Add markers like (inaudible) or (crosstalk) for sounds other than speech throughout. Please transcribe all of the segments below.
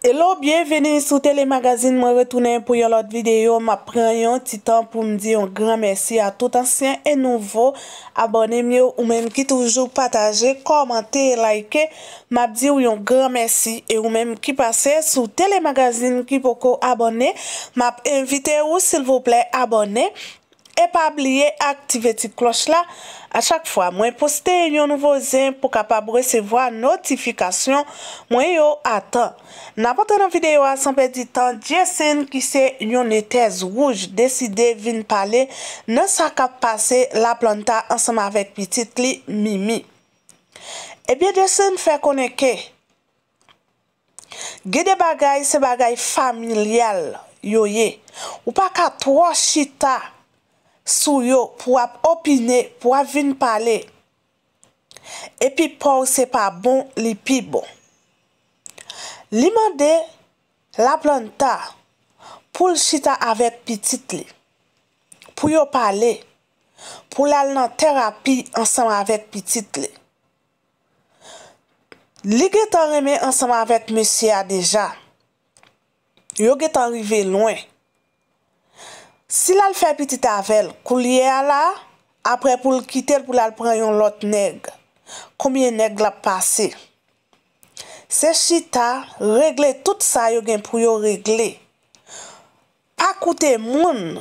Hello, bienveni sou telemagazine, mwen retounen pou yon lot videyo, mwen pren yon titan pou mdi yon gran mersi a tout ansyen e nouvo, abone myo ou menm ki toujou pataje, komante, like, mwenm di yon gran mersi e ou menm ki pase sou telemagazine ki poko abone, mwenm invite ou sil vople abone. e pa bliye aktive ti kloch la a chak fwa. Mwen poste yon nouvo zin pou kapab resevo a notifikasyon mwen yo ata. N apote nan videyo a sanpe di tan, Jason ki se yon netez wouj deside vin pale, nan sa kap pase la planta ansama vek pitit li Mimi. Ebyen Jason fe koneke ge de bagay se bagay familial yo ye. Ou pa ka 3 chita sou yo pou ap opine, pou ap vin pale. Epi pou se pa bon, li pi bon. Li mande, la plan ta, pou l chita avet pitit li. Pou yo pale, pou l al nan terapi ansan avet pitit li. Li get an reme ansan avet monsi ya deja. Yo get anrive loin. Si lal fè piti tavel, kou liye ala, apre pou l kitel pou lal pran yon lot neg, koumye neg la pase. Se chita, regle tout sa yo gen pou yo regle. Akoute moun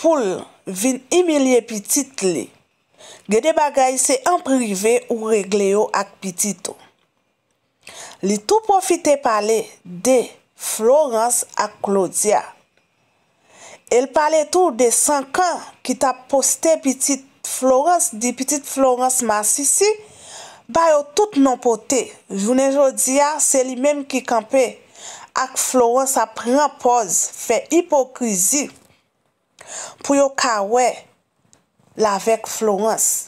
pou vin imilye piti li, gede bagay se en prive ou regle yo ak piti to. Li tou profite pale de Florence ak Claudia. El pale tou de sankan ki ta poste piti Florence, di piti Florence Masisi, ba yo tout non pote. Jounen jodi ya, se li menm ki kampe ak Florence apren pose, fe hipokrizi pou yo kawè la vek Florence.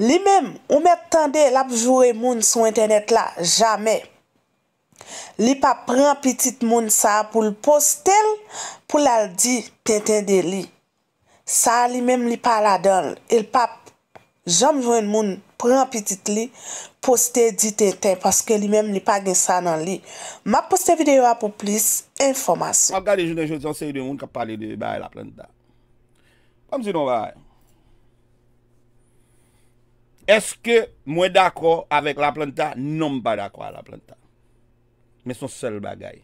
Li menm, ou men tende la pou jure moun sou internet la, jamè. Li pa pran pitit moun sa pou l postel pou l al di ten ten de li. Sa li menm li pa la don. E l pap jom vwen moun pran pitit li postel di ten ten. Paske li menm li pa gen sa nan li. Ma poste videyo a pou plis informasyon. Mwak gade jounen jounen se yon moun kap pale de bay la planta. Kom si non bay. Eske mwen dako avèk la planta? Non mwen bay dako avèk la planta. Men son sol bagay.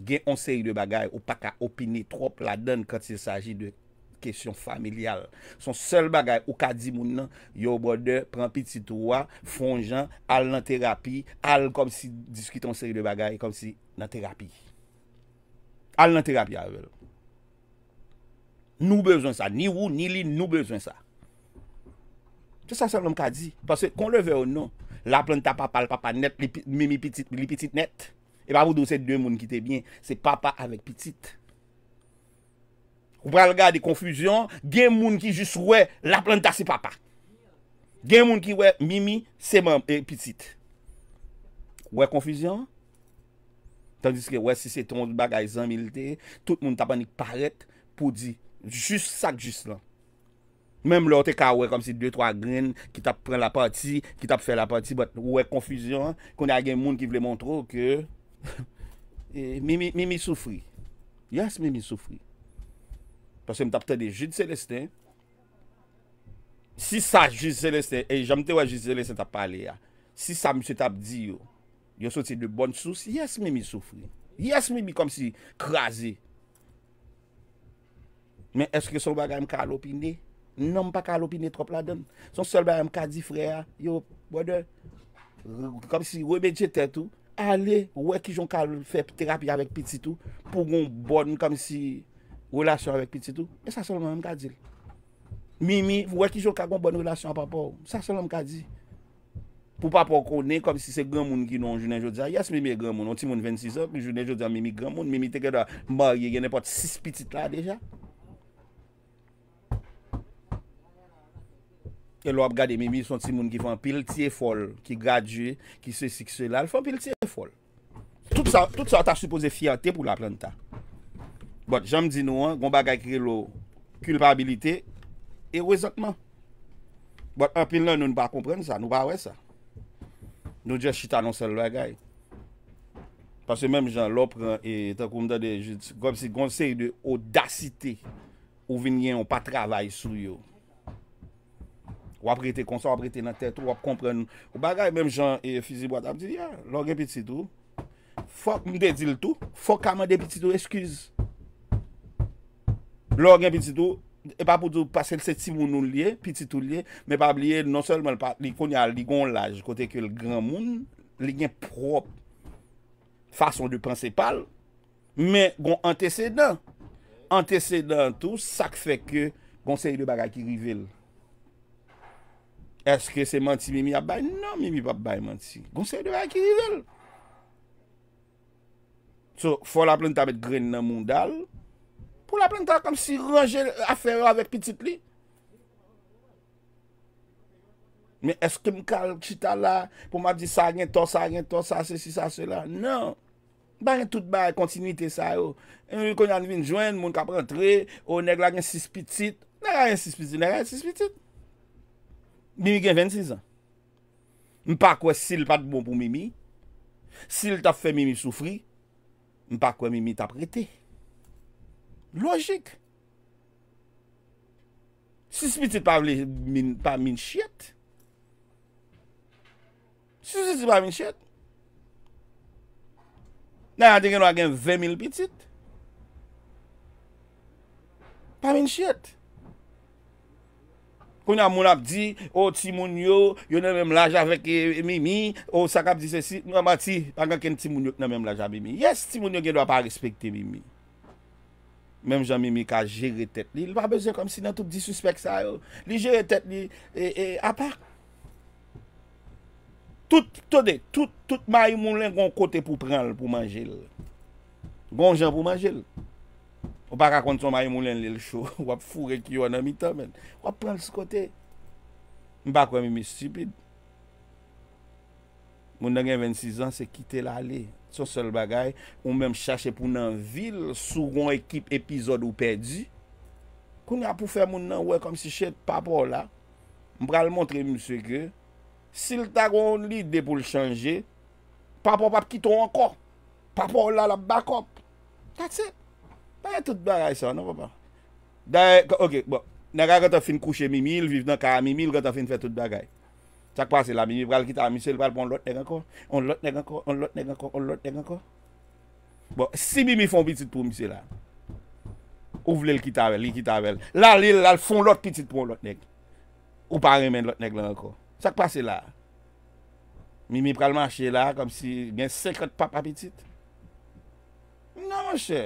Gen yon seri de bagay ou pa ka opine trop la den kante se saji de kesyon familial. Son sol bagay ou ka di moun nan, yo bode, pran pitit wwa, fon jan, al nan terapi, al kom si diskite yon seri de bagay, kom si nan terapi. Al nan terapi avel. Nou bezwen sa, ni wou, ni li nou bezwen sa. Te sa sol om ka di, parce kon le ve o nou. La planta papa, l papa net, mimi pitit, li pitit net. E pa wou do se dwen moun ki te bien, se papa avek pitit. Wè al gade konfusion, gen moun ki jis wè, la planta se papa. Gen moun ki wè, mimi, se moun, e pitit. Wè konfusion? Tandis ke wè si se ton bagay zan milite, tout moun tapanik paret pou di, jis sak jis lan. Mèm lò te ka wè kom si 2-3 gren ki tap pren la pati, ki tap fè la pati bat wè konfüzyon, konè a gen moun ki vle montro ke (laughs) eh, mè mi soufri. Yas mè mi soufri. Pasè m tap te de jid selestè. Si sa jid selestè, e eh, jèm te wè jid selestè tap pale ya. Si sa mè se tap di yo, yo sou ti de bon sou si yas mè mi soufri. Yas mè mi kom si krasi. Mè eske sou bagay m ka lopini? nan m pa ka lopi netrop la den, son sol bayan m ka di, freya, yo, wade, kom si wè me djetè tou, ale, wè ki jon ka lopi fè terapi avèk piti tou, pou goun bon kom si relasyon avèk piti tou, e sa sol man m ka di. Mimi, wè ki jon ka goun bon relasyon a papo, sa sol man m ka di. Pou papo konen kom si se goun moun ki non jounen joudia, yas Mimi e goun moun, onti moun 26 ap, jounen joudia Mimi goun moun, Mimi teke do a marye, gen epote 6 piti la deja. E lop gade mimi yon timoun ki fan pil tiye fol, ki gadye, ki se si, ki se lal, fan pil tiye fol. Tout sa, tout sa ta suppose fiyante pou la plan ta. Bot, jan mdi nou an, gomba gaye kre lou, kulpabilite, e wezotman. Bot, an pil la nou npa kompren sa, nou pa wez sa. Nou dje chita nou sel lwa gaye. Pasè mèm jan lop, etan koumda de, gom si gonsey de odasite, ou vinye yon pa travay sou yo. Wap rete konsan, wap rete nan tet, wap kompren. Ou bagay, menm jan, e fizi bo atap, di ya, lor gen piti tou, fok mbe di l tou, fok amade piti tou, eskuse. Lor gen piti tou, e pa poudou pase l seti moun nou liye, piti tou liye, me pa liye, non selman li konya, li gon laj, kote ke l gran moun, li gen prop fason du pansepal, me gon antecedan. Antecedan tou, sak feke, gonsen li bagay ki rivel. Eske se manti mimi a bay? Nan mimi va bay manti. Gonsen yon vay ki rizel. So, fo la planta met gren nan moun dal. Po la planta kom si ranger afero avek piti pli. Men eske mkal chita la pou ma di sa yon to, sa yon to, sa se si, sa se la. Nan. Bayen tout bayen kontinuité sa yo. En yon kon jan vin jwen, moun kap rentre. O neg la gen sis piti. Nan re yon sis piti, nan re yon sis piti. Mimi gen 26 an. M pa kwe sil pat bon pou mimi. Sil ta fe mimi soufri. M pa kwe mimi ta prete. Lojik. 6 pitit pa min chet. 6 pitit pa min chet. Nè a di gen wak gen 20 mil pitit. Pa min chet. Ou nan moun ap di, ou oh, ti moun yo, yo nan mèm laja vek eh, eh, mimi, ou oh, sak ap di se si, nou a mati, angan ken ti moun yo nan mèm laja mimi. Yes, ti moun yo gen do a pa respekte mimi. Mèm jan mimi ka jere tet li, lwa beze kom si nan tout disuspek sa yo. Li jere tet li, e eh, apak. Tout, tout de, tout, tout ma yi moun len kon kote pou pran pou manjil. Gon jan pou manjil. Ou pa kakont yon ma yon moun lè lè lè lè chou, (laughs) wap fure ki yon nan mita men, wap pran lè s'kote, mba kwen mimi stupide. Moun nan gen 26 ans se kite l'alè, sou sol bagay, ou mèm chache pou nan vil, sou ron ekip epizod ou perdi, koun nan pou fè moun nan wè kom si chèd papo la, mbra l'montre mimi sèkè, si l'ta kon l'ide pou l'change, papo pap kiton anko, papo la la bakop, that's it. Mwen tout bagay sa, nou mwen mwen. Da, ok, bon. Nega gata fin kouche mimi, il vive nan ka, mimi il gata fin fè tout bagay. Chak pa se la, mimi vral kita, mimi se vral pou on lot neg anko. On lot neg anko, on lot neg anko, on lot neg anko. Bon, si mimi fon pitit pou mimi se la. O vle l kita vel, li kita vel. La li, la l fon lot pitit pou on lot neg. Ou pa remen lot neg la anko. Chak pa se la. Mimi pral manche la, kom si gen sekot papa pitit. Nan mwen chè.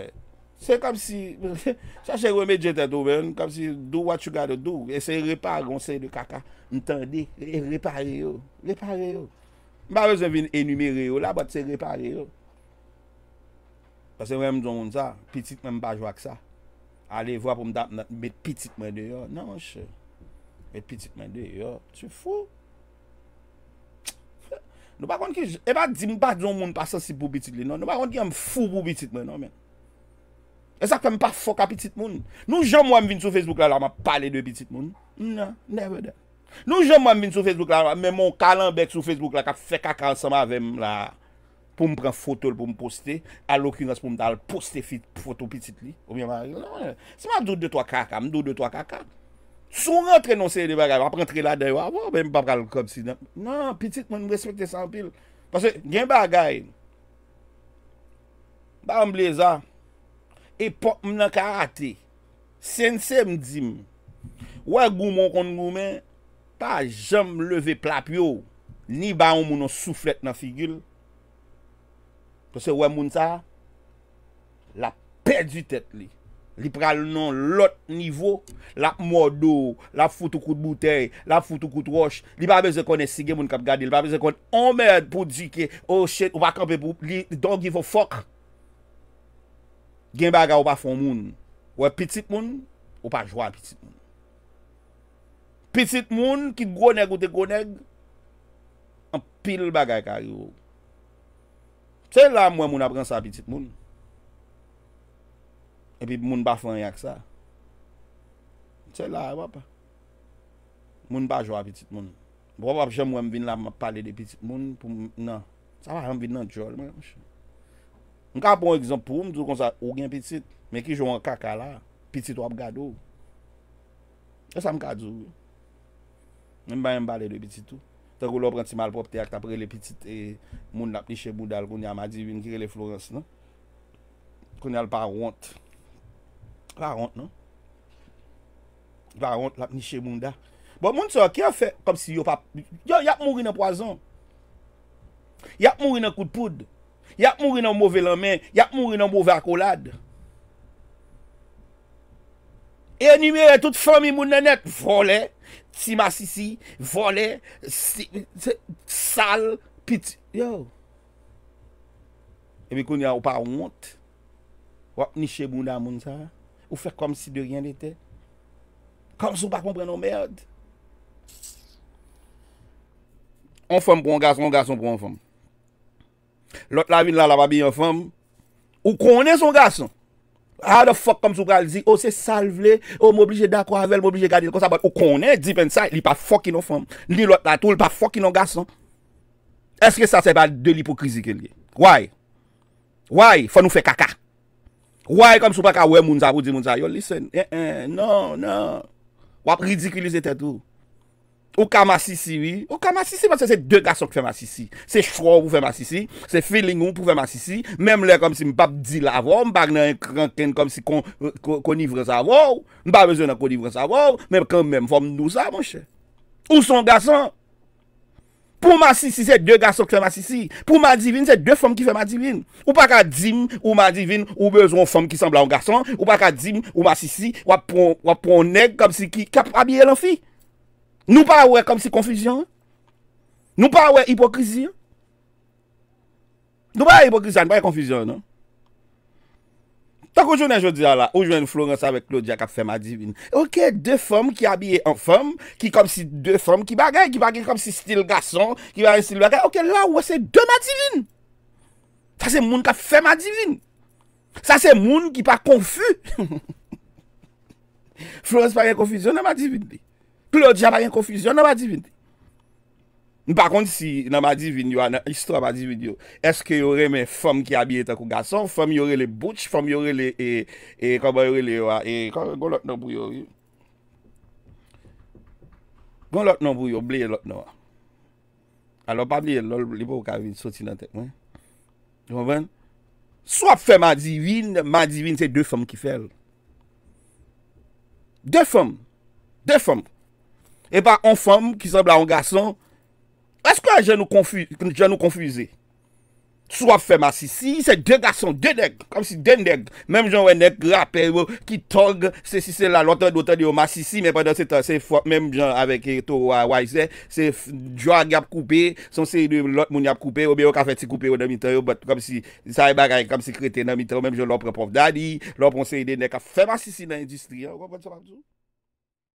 Se kom si, (laughs) sa chèk wè mè dje tè tou mè, kom si, do what you gotta do. E se repa ah. gonsè de kaka, m'tan di, e repa reyo, repa reyo. Mba wè zè vin enumere yo la, bat se repa reyo. Pasè wè m zon moun sa, pitit mè m ba jwa ksa. Ale vwa pou m dap, met pitit mè de yo, nan mwen chè. Met pitit mè de yo, chè fou. Nou ba kon ki, e ba di m ba zon moun pa sa si boubitit li non. nou, nou ba kon ki am fou boubitit mè nou men. E sa kem pa foka pitit moun. Nou jom wame vin sou Facebook la, la waman pale de pitit moun. Non, nou jom wame vin sou Facebook la, men moun kalan bek sou Facebook la, ka fe kaka ansama vem la, pou m pren foto l pou m poste, alokinas pou m tal poste fit foto pitit li. Se ma non, non, doud de to akaka, m doud de to akaka. Sou rentre non seye de bagay, ap rentre la deywa, wou m pa pral kopsi. Nan, pitit moun m respete san pil. Pase gen bagay, ba m bleza, E pop m nan karate, sense m di m, wè gouman kon goumen, pa jom leve plap yo, ni ba ou moun an souflet nan figil, kose wè moun sa, la pe du tet li, li pre al nan lot nivou, la mwado, la foutou kout boutei, la foutou kout wosh, li ba bezè kon esige moun kap gadi, li ba bezè kon on mèd pou dike, oh shit, wakabè pou, don give a fok, Gen bagay ou pa fon moun, ou e pitit moun, ou pa jwa pitit moun. Pitit moun ki gweneg ou te gweneg, an pil bagay ka yo. Tse la mwen moun apren sa pitit moun? Epi moun pa fon yak sa? Tse la mwen pa? Moun pa jwa pitit moun. Mwen pa jwen mwen vin la mwen pale de pitit moun pou mwen nan. Sa mwen vin nan jol mwen mwen shen. Mwen ka pon ekzamp pou mdou kon sa ou gen pitit, men ki joun kakala, pitit wap gado. E sa mkadou. Mwen ba mba le de pitit ou. Te kou lop renti mal popte ak tapre le pitit e moun la pni che bundal koun yama divin kire le Florence, non? Koun yal pa ront. La ront, non? La ront la pni che bundal. Bon, moun tso, ki a fe kom si yo pa... Yo, yap moun rine poizan. Yap moun rine kout poud. Ya moun rin an mouvè lan men, ya e moun rin an mouvè akolad. E ni mè, tout fèm imoun nenèk, volè, timasisi, volè, sal, pit, yo. E mi koun ya ou pa wont, wap ni chèboun nan moun sa, ou fèk kom si de ryen detè. Komsou pa kompren an mèrd. An fèm pou an gas, an gas pou an fèm. Lot la vin la la pa bin yon fam. Ou konen son gason. How the fuck kom sou pral di. Oh, oh, ou se salve le. Ou m'oblije da kwavel. M'oblije gadi. Ou konen deep inside. Li pa fokin yon fam. Li lot la tou. Li pa fokin yon gason. Eske sa seba de li pou krizike li. Why? Why? Fwa nou fe kaka. Why kom sou pral ka we mounza pou di mounza. Yo listen. Eh, eh, non, non. Wap ridikulize te tou. Ou ka ma sisi wi? Ou ka ma sisi? Mwen se se de gason ki fe ma sisi. Se chro pou fe ma sisi. Se filin ou pou fe ma sisi. Mem le kom si mbap di la vo. Mbap nan yon kranken kom si konivre sa vo. Mbap bezon nan konivre sa vo. Mem kon mem vom nou sa mwen che. Ou son gason? Pou ma sisi se de gason ki fe ma sisi. Pou ma divin se de fom ki fe ma divin. Ou pa ka dim ou ma divin ou bezon fom ki sembla an gason. Ou pa ka dim ou ma sisi wap pon neg kom si ki kap abye lan fi. Nous pas ouais comme si confusion. Nous pas ouais hypocrisie. Nous pas hypocrisie, nous pas confusion non. Tant que je dis là, où je Florence avec Claudia qui a fait ma divine. Ok, deux femmes qui habillent en femme, qui comme si deux femmes qui bagaillent, qui bagaillent comme si style garçon, qui un style baguette, Ok, là, où c'est deux ma divine. Ça, c'est monde qui a fait ma divine. Ça, c'est monde qui pas confus. (laughs) Florence pas confusion dans ma divine. Klo di apayen konfisyon nan ma divin te. M pa konti si nan ma divin yo an, istro an ma divin yo, eske yore men fom ki abye te kou gason, fom yore le butch, fom yore le e, e kaba yore le yo an, e kaba yore go lot nan bou yo yo. Gon lot nan bou yo, bleye lot nan wa. An lo pa bleye, lol lipo wak avin soti nan tek mwen. Yon ven? Swap fe ma divin, ma divin te de fom ki fel. De fom. De fom. et pas en femme qui semble à un garçon. Est-ce que je nous confuse, je nous confuse? Soit fait ma si, c'est deux garçons, deux nègres, comme si deux nègres, même genre un nègre rappeur qui togue, c'est si c'est là, l'autre d'autre dit ma si, mais pendant ce temps, c'est même genre avec Eto Wise, c'est Joa qui a coupé, son de l'autre moun a coupé, ou bien on a fait coupé au demi-temps, comme si ça est bagaille, comme si crété dans demi temps même genre l'autre prof d'Adi, l'autre conseil des nègres, fait ma si, dans l'industrie, hein,